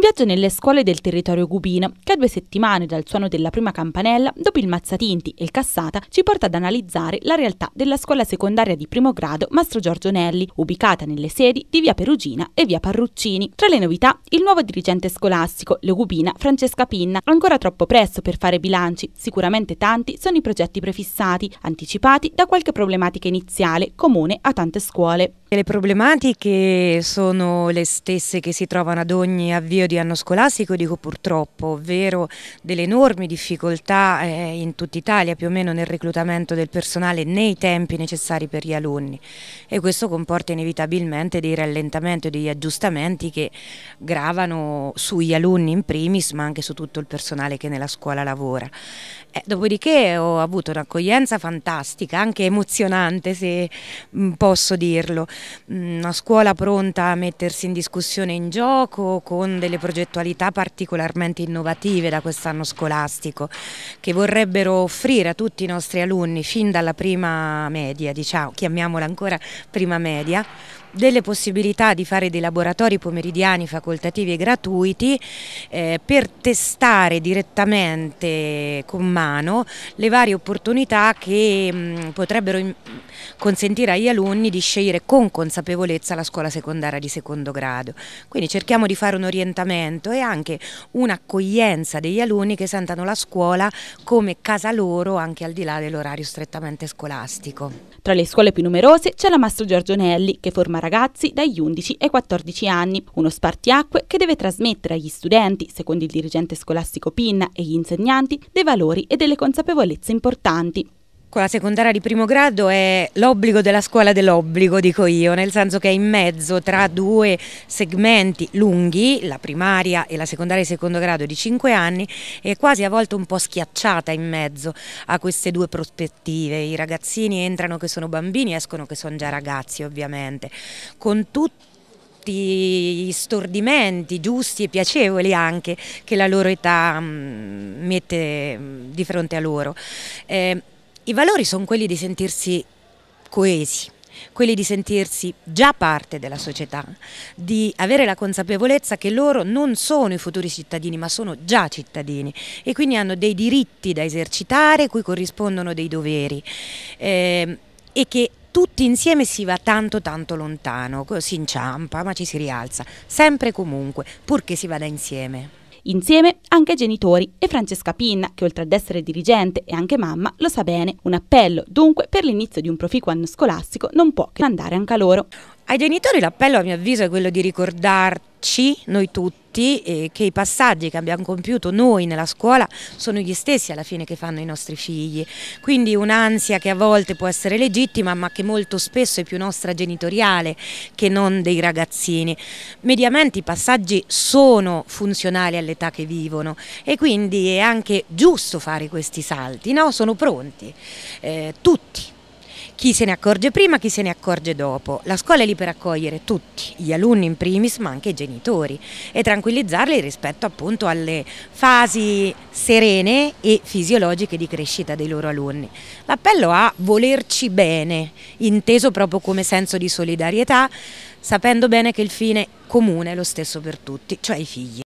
Un viaggio nelle scuole del territorio cubino, che a due settimane dal suono della prima campanella, dopo il Mazzatinti e il Cassata, ci porta ad analizzare la realtà della scuola secondaria di primo grado Mastro Giorgio Nelli, ubicata nelle sedi di via Perugina e via Parruccini. Tra le novità, il nuovo dirigente scolastico, l'Eugubina Francesca Pinna, ancora troppo presto per fare bilanci, sicuramente tanti sono i progetti prefissati, anticipati da qualche problematica iniziale comune a tante scuole. Le problematiche sono le stesse che si trovano ad ogni avvio di anno scolastico dico purtroppo, ovvero delle enormi difficoltà eh, in tutta Italia più o meno nel reclutamento del personale nei tempi necessari per gli alunni e questo comporta inevitabilmente dei rallentamenti o degli aggiustamenti che gravano sugli alunni in primis ma anche su tutto il personale che nella scuola lavora. Eh, dopodiché ho avuto un'accoglienza fantastica, anche emozionante se mm, posso dirlo, una mm, scuola pronta a mettersi in discussione in gioco con delle progettualità particolarmente innovative da quest'anno scolastico che vorrebbero offrire a tutti i nostri alunni fin dalla prima media, diciamo, chiamiamola ancora prima media, delle possibilità di fare dei laboratori pomeridiani facoltativi e gratuiti eh, per testare direttamente con mano le varie opportunità che mh, mm, potrebbero consentirà agli alunni di scegliere con consapevolezza la scuola secondaria di secondo grado. Quindi cerchiamo di fare un orientamento e anche un'accoglienza degli alunni che sentano la scuola come casa loro anche al di là dell'orario strettamente scolastico. Tra le scuole più numerose c'è la Mastro Giorgio Nelli che forma ragazzi dagli 11 ai 14 anni, uno spartiacque che deve trasmettere agli studenti, secondo il dirigente scolastico Pinna e gli insegnanti, dei valori e delle consapevolezze importanti. Con la secondaria di primo grado è l'obbligo della scuola dell'obbligo, dico io, nel senso che è in mezzo tra due segmenti lunghi, la primaria e la secondaria di secondo grado di 5 anni, e quasi a volte un po' schiacciata in mezzo a queste due prospettive. I ragazzini entrano che sono bambini, escono che sono già ragazzi ovviamente, con tutti gli stordimenti giusti e piacevoli anche che la loro età mm, mette mm, di fronte a loro. Eh, i valori sono quelli di sentirsi coesi, quelli di sentirsi già parte della società, di avere la consapevolezza che loro non sono i futuri cittadini ma sono già cittadini e quindi hanno dei diritti da esercitare cui corrispondono dei doveri eh, e che tutti insieme si va tanto tanto lontano, si inciampa ma ci si rialza, sempre e comunque, purché si vada insieme. Insieme anche genitori e Francesca Pinna, che oltre ad essere dirigente e anche mamma, lo sa bene. Un appello dunque per l'inizio di un proficuo anno scolastico non può che andare anche a loro. Ai genitori l'appello a mio avviso è quello di ricordarci, noi tutti, eh, che i passaggi che abbiamo compiuto noi nella scuola sono gli stessi alla fine che fanno i nostri figli. Quindi un'ansia che a volte può essere legittima ma che molto spesso è più nostra genitoriale che non dei ragazzini. Mediamente i passaggi sono funzionali all'età che vivono e quindi è anche giusto fare questi salti, no? sono pronti, eh, tutti. Chi se ne accorge prima, chi se ne accorge dopo. La scuola è lì per accogliere tutti, gli alunni in primis, ma anche i genitori, e tranquillizzarli rispetto appunto alle fasi serene e fisiologiche di crescita dei loro alunni. L'appello a volerci bene, inteso proprio come senso di solidarietà, sapendo bene che il fine comune è lo stesso per tutti, cioè i figli.